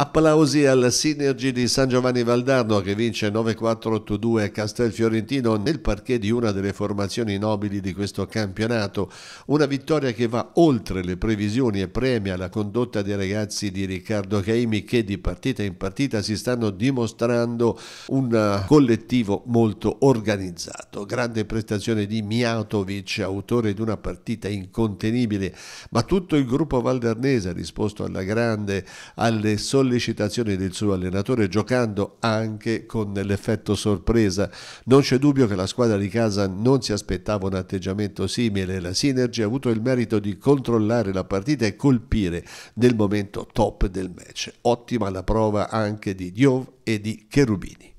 Applausi al Synergy di San Giovanni Valdarno che vince 9-4-8-2 a Castel Fiorentino nel parquet di una delle formazioni nobili di questo campionato. Una vittoria che va oltre le previsioni e premia la condotta dei ragazzi di Riccardo Caimi che di partita in partita si stanno dimostrando un collettivo molto organizzato. Grande prestazione di Miatovic, autore di una partita incontenibile, ma tutto il gruppo valdarnese ha risposto alla grande, alle sollevazioni sollecitazioni del suo allenatore giocando anche con l'effetto sorpresa. Non c'è dubbio che la squadra di casa non si aspettava un atteggiamento simile. La Synergy ha avuto il merito di controllare la partita e colpire nel momento top del match. Ottima la prova anche di Diov e di Cherubini.